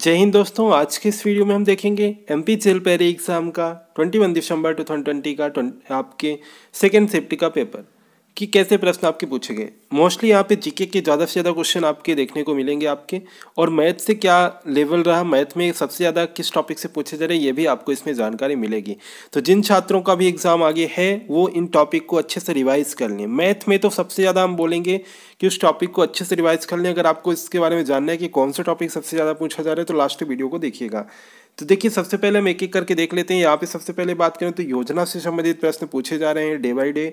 जय हिंद दोस्तों आज के इस वीडियो में हम देखेंगे एम पी जेल पैरी एग्जाम का 21 दिसंबर 2020 का आपके सेकेंड सेफ्टी का पेपर कि कैसे प्रश्न आपके पूछे गए मोस्टली यहाँ पे जीके के ज़्यादा से ज़्यादा क्वेश्चन आपके देखने को मिलेंगे आपके और मैथ से क्या लेवल रहा मैथ में सबसे ज़्यादा किस टॉपिक से पूछे जा रहे हैं ये भी आपको इसमें जानकारी मिलेगी तो जिन छात्रों का भी एग्ज़ाम आगे है वो इन टॉपिक को अच्छे से रिवाइज़ कर लें मैथ में तो सबसे ज़्यादा हम बोलेंगे कि उस टॉपिक को अच्छे से रिवाइज़ कर लें अगर आपको इसके बारे में जानना है कि कौन सा टॉपिक सबसे ज़्यादा पूछा जा रहा है तो लास्ट वीडियो को देखिएगा तो देखिए सबसे पहले हम एक एक करके देख लेते हैं यहाँ पे सबसे पहले बात करें तो योजना से संबंधित प्रश्न पूछे जा रहे हैं day by day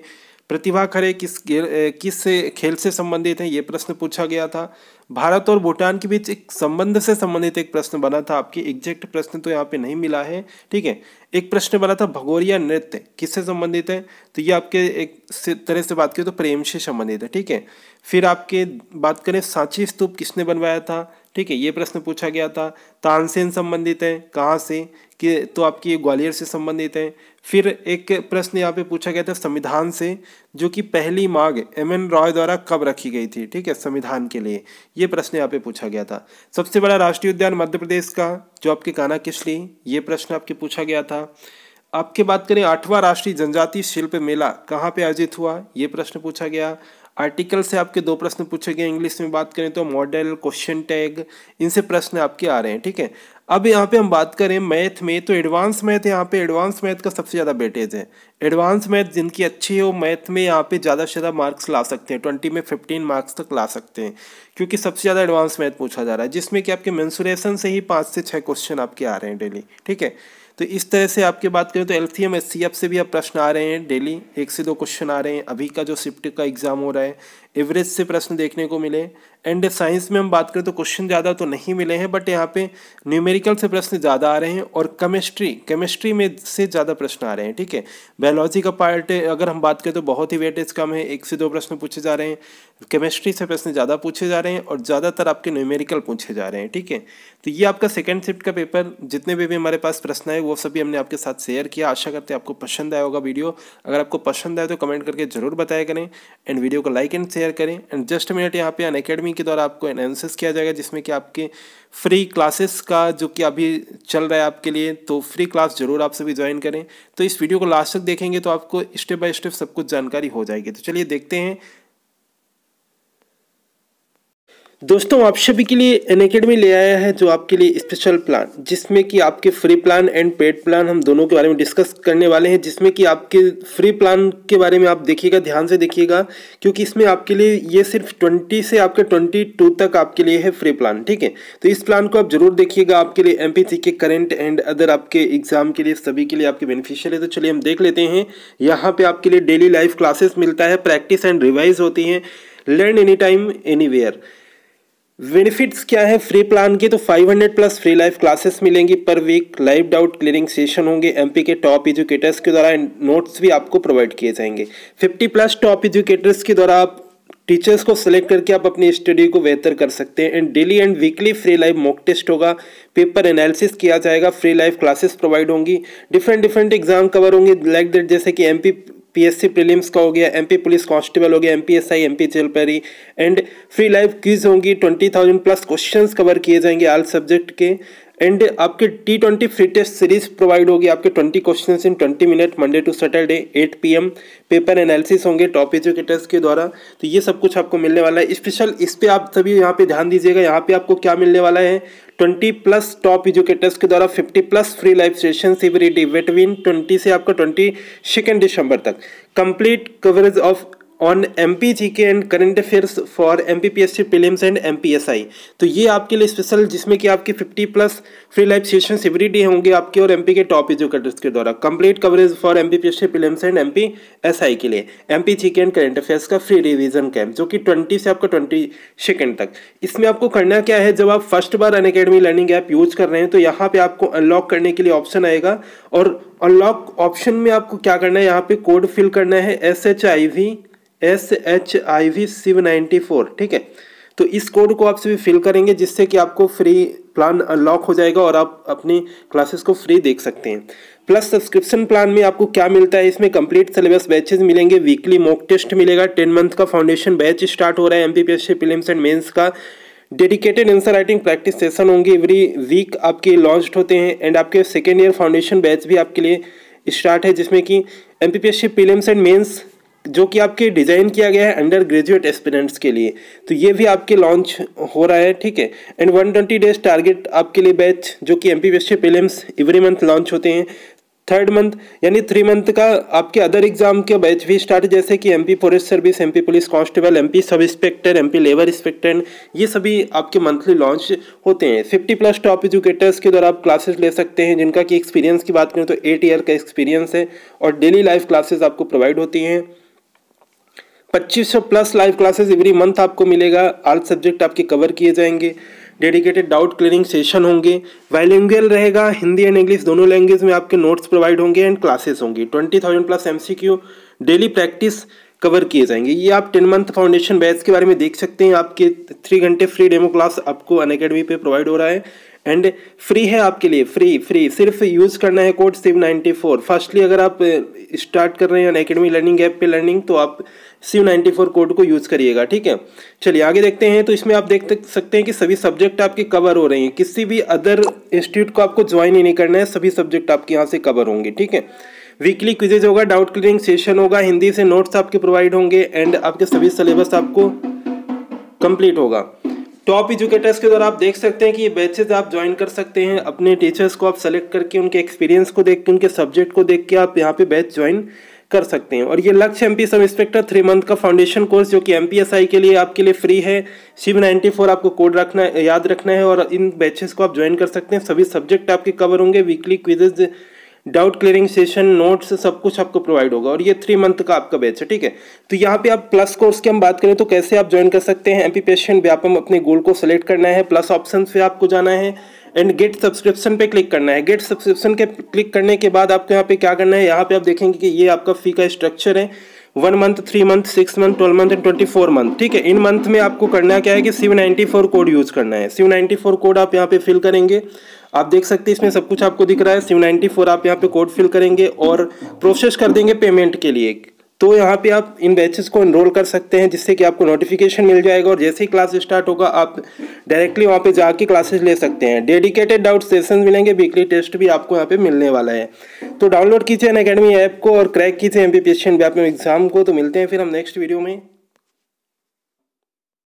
Pratibha Khare किस किस से खेल से संबंधित हैं ये प्रश्न पूछा गया था भारत और भूटान के बीच एक संबंध से संबंधित एक प्रश्न बना था आपके एग्जैक्ट प्रश्न तो यहाँ पे नहीं मिला है ठीक है एक प्रश्न बना था भगोरिया नृत्य किससे संबंधित है तो ये आपके एक से तरह से बात करें तो प्रेम से संबंधित है ठीक है फिर आपके बात करें सांची स्तूप किसने बनवाया था ठीक है ये प्रश्न पूछा गया था तानसेन संबंधित है कहाँ से कि तो आपकी ग्वालियर से संबंधित है फिर एक प्रश्न यहाँ पे पूछा गया था संविधान से जो कि पहली मांग एम एन रॉय द्वारा कब रखी गई थी ठीक है संविधान के लिए ये प्रश्न यहाँ पे पूछा गया था सबसे बड़ा राष्ट्रीय उद्यान मध्य प्रदेश का जो आपके काना किसली ये प्रश्न आपके पूछा गया था आपके बात करें आठवां राष्ट्रीय जनजातीय शिल्प मेला कहाँ पे आयोजित हुआ ये प्रश्न पूछा गया आर्टिकल से आपके दो प्रश्न पूछे गए इंग्लिश में बात करें तो मॉडल क्वेश्चन टैग इनसे प्रश्न आपके आ रहे हैं ठीक है अब यहाँ पे हम बात करें मैथ में तो एडवांस मैथ यहाँ पे एडवांस मैथ का सबसे ज़्यादा बेटेज है एडवांस मैथ जिनकी अच्छी है वो मैथ में यहाँ पे ज़्यादा से ज़्यादा मार्क्स ला सकते हैं ट्वेंटी में फिफ्टीन मार्क्स तक ला सकते हैं क्योंकि सबसे ज़्यादा एडवांस मैथ पूछा जा रहा है जिसमें कि आपके मैंसुरेशन से ही पाँच से छः क्वेश्चन आपके आ रहे हैं डेली ठीक है तो इस तरह से आपकी बात करें तो एल्थियम एस से भी अब प्रश्न आ रहे हैं डेली एक से दो क्वेश्चन आ रहे हैं अभी का जो शिफ्ट का एग्ज़ाम हो रहा है एवरेज से प्रश्न देखने को मिले एंड साइंस में हम बात करें तो क्वेश्चन ज़्यादा तो नहीं मिले हैं बट यहाँ पे न्यूमेरिकल से प्रश्न ज़्यादा आ रहे हैं और केमिस्ट्री केमिस्ट्री में से ज़्यादा प्रश्न आ रहे हैं ठीक है बायोलॉजी का पार्ट अगर हम बात करें तो बहुत ही वेटेज कम है एक से दो प्रश्न पूछे जा रहे हैं केमिस्ट्री से प्रश्न ज़्यादा पूछे जा रहे हैं और ज़्यादातर आपके न्यूमेरिकल पूछे जा रहे हैं ठीक है तो ये आपका सेकेंड शिफ्ट का पेपर जितने भी हमारे पास प्रश्न है वो सभी हमने आपके साथ शेयर किया आशा करते हैं आपको पसंद आया होगा वीडियो अगर आपको पसंद आए तो कमेंट करके ज़रूर बताया करें एंड वीडियो को लाइक एंड शेयर करें एंड जस्ट मिनट यहाँ पे अन अकेडमी के द्वारा आपको एनालिसिस किया जाएगा जिसमें कि आपके फ्री क्लासेस का जो कि अभी चल रहा है आपके लिए तो फ्री क्लास जरूर आप सभी ज्वाइन करें तो इस वीडियो को लास्ट तक देखेंगे तो आपको स्टेप बाय स्टेप सब कुछ जानकारी हो जाएगी तो चलिए देखते हैं दोस्तों आप सभी के लिए एन अकेडमी ले आया है जो आपके लिए स्पेशल प्लान जिसमें कि आपके free plan and paid plan हम दोनों के बारे में डिस्कस करने वाले हैं जिसमें कि आपके फ्री प्लान के बारे में आप देखिएगा ध्यान से देखिएगा क्योंकि इसमें आपके लिए ये सिर्फ 20 से आपके 22 तक आपके लिए है फ्री प्लान ठीक है तो इस प्लान को आप जरूर देखिएगा आपके लिए M K current and other आपके एग्जाम के लिए सभी के लिए आपके बेनिफिशियल है तो चलिए हम देख लेते हैं यहाँ पर आपके लिए डेली लाइफ क्लासेस मिलता है प्रैक्टिस एंड रिवाइज होती हैं learn any time anywhere benefits क्या है फ्री प्लान के तो 500 प्लस फ्री लाइव क्लासेस मिलेंगी per week live doubt clearing session होंगे एमपी के टॉप एजुकेटर्स के द्वारा नोट्स भी आपको प्रोवाइड किए जाएंगे 50 प्लस टॉप एजुकेटर्स के द्वारा आप टीचर्स को सिलेक्ट करके आप अपनी स्टडी को बेहतर कर सकते हैं and daily and weekly free live mock test होगा पेपर एनालिसिस किया जाएगा फ्री लाइव क्लासेस प्रोवाइड होंगी डिफरेंट डिफरेंट एग्जाम कवर होंगे लाइक दैट जैसे कि एमपी पीएससी प्रीलिम्स का हो गया एमपी पुलिस कांस्टेबल हो गया एमपीएसआई एमपी जेल पेरी एंड फ्री लाइव क्विज होंगी twenty thousand plus question cover किए जाएंगे आल सब्जेक्ट के एंड आपके T twenty free test series provide होगी आपके twenty question in twenty minute Monday to Saturday eight P M paper analysis होंगे top educators के द्वारा तो ये सब कुछ आपको मिलने वाला है स्पेशल इस पर आप सभी यहाँ पे ध्यान दीजिएगा यहाँ पे आपको क्या मिलने वाला है ट्वेंटी प्लस टॉप एजुकेटर्स के द्वारा fifty plus free live session every day between twenty से आपका ट्वेंटी सेकेंड दिसंबर तक complete coverage of on M P G K and current affairs for M P P S C prelims and M P S I तो ये आपके लिए special जिसमें कि आपके fifty plus free life session every day होंगे आपके और एम पी के टॉप एजुकेटर्स के द्वारा complete coverage for M P P S C prelims and M P S I के लिए M P G K and current affairs का free revision camp जो कि ट्वेंटी से आपका ट्वेंटी सेकेंड तक इसमें आपको करना क्या है जब आप फर्स्ट बार Unacademy learning app use कर रहे हैं तो यहाँ पर आपको अनलॉक करने के लिए ऑप्शन आएगा और अनलॉक ऑप्शन में आपको क्या करना है यहाँ पे कोड फिल करना है S H I V S H I V Shiv ninety four ठीक है तो इस कोड को आप सभी फिल करेंगे जिससे कि आपको फ्री प्लान अनलॉक हो जाएगा और आप अपनी क्लासेस को फ्री देख सकते हैं प्लस सब्सक्रिप्शन प्लान में आपको क्या मिलता है इसमें कंप्लीट सिलेबस बैचेस मिलेंगे वीकली मॉक टेस्ट मिलेगा टेन मंथ का फाउंडेशन बैच स्टार्ट हो रहा है एमपीपीएससी प्रीलिम्स एंड मेंस का dedicated answer writing practice session होंगे एवरी वीक आपके लॉन्च होते हैं एंड आपके सेकेंड ईयर फाउंडेशन बैच भी आपके लिए स्टार्ट है जिसमें कि M P P S C and mains जो कि आपके डिज़ाइन किया गया है अंडर ग्रेजुएट एस्पिरेंट्स के लिए तो ये भी आपके लॉन्च हो रहा है ठीक है and one twenty days target आपके लिए बैच जो कि M P prelims every month launch होते हैं थर्ड मंथ यानी थ्री मंथ का आपके अदर एग्जाम के बैच भी स्टार्ट जैसे कि MP forest service P police constable P sub inspector M P labour inspector ये सभी आपके मंथली लॉन्च होते हैं फिफ्टी प्लस टॉप एजुकेटर्स के द्वारा आप क्लासेस ले सकते हैं जिनका कि एक्सपीरियंस की बात करें तो एट ईयर का एक्सपीरियंस है और डेली लाइफ क्लासेस आपको प्रोवाइड होती हैं 2500 plus live classes every month आपको मिलेगा आल सब्जेक्ट आपके कवर किए जाएंगे डेडिकेटेड डाउट क्लियरिंग सेशन होंगे वाइलिंगल रहेगा हिंदी एंड इंग्लिश दोनों लैंग्वेज में आपके नोट्स प्रोवाइड होंगे एंड क्लासेस होंगी twenty thousand plus M C Q daily practice cover किए जाएंगे ये आप टेन मंथ फाउंडेशन बैच के बारे में देख सकते हैं आपके थ्री घंटे फ्री डेमो क्लास आपको अन अकेडमी पे प्रोवाइड हो रहा है एंड फ्री है आपके लिए फ्री फ्री सिर्फ यूज़ करना है code Shiv ninety four firstly अगर आप स्टार्ट uh, कर रहे हैं अकेडमी लर्निंग ऐप पे लर्निंग तो आप सिव नाइन्टी फोर कोड को यूज़ करिएगा ठीक है चलिए आगे देखते हैं तो इसमें आप देख सकते हैं कि सभी सब्जेक्ट आपके कवर हो रहे हैं किसी भी अदर इंस्टीट्यूट को आपको ज्वाइन ही नहीं करना है सभी सब्जेक्ट आपके यहाँ से कवर होंगे ठीक है वीकली क्विजेज होगा डाउट क्लियरिंग सेशन होगा हिंदी से नोट्स आपके प्रोवाइड होंगे एंड आपके सभी सिलेबस आपको कंप्लीट होगा टॉप तो एजुकेटर्स के द्वारा आप देख सकते हैं कि ये बैचेज आप ज्वाइन कर सकते हैं अपने टीचर्स को आप सेलेक्ट करके उनके एक्सपीरियंस को देख के उनके सब्जेक्ट को देख के आप यहाँ पे बैच ज्वाइन कर सकते हैं और ये Lakshya MP sub inspector three month का फाउंडेशन कोर्स जो कि एमपीएसआई के लिए आपके लिए फ्री है शिव फोर आपको कोड रखना याद रखना है और इन बैचेस को आप ज्वाइन कर सकते हैं सभी सब्जेक्ट आपके कवर होंगे weekly quizzes doubt clearing session notes सब कुछ आपको प्रोवाइड होगा और ये थ्री मंथ का आपका बैच है ठीक है तो यहाँ पे आप प्लस कोर्स की हम बात करें तो कैसे आप ज्वाइन कर सकते हैं एमपी पेशेंट व्यापम अपने गोल को सेलेक्ट करना है प्लस ऑप्शन पे आपको जाना है एंड गेट सब्सक्रिप्शन पे क्लिक करना है गेट सब्सक्रिप्शन के क्लिक करने के बाद आपको यहाँ पे क्या करना है यहाँ पे आप देखेंगे कि ये आपका फी का स्ट्रक्चर है one month three month six month twelve month and twenty four month ठीक है इन मंथ में आपको करना क्या है कि Shiv ninety four code use करना है सिव नाइन्टी फोर कोड आप यहाँ पे फिल करेंगे आप देख सकते हैं इसमें सब कुछ आपको दिख रहा है सिम नाइन्टी फोर आप यहाँ पे कोड फिल करेंगे और प्रोसेस कर देंगे पेमेंट के लिए तो यहाँ पे आप इन बैचेस को इनरोल कर सकते हैं जिससे कि आपको नोटिफिकेशन मिल जाएगा और जैसे ही क्लास स्टार्ट होगा आप डायरेक्टली वहाँ पे जाके क्लासेस ले सकते हैं डेडिकेटेड डाउट सेशन मिलेंगे वीकली टेस्ट भी आपको यहाँ पे मिलने वाला है तो डाउनलोड कीजिए अन अकेडमी ऐप को और क्रैक कीजिए M B P S exam को तो मिलते हैं फिर हम नेक्स्ट वीडियो में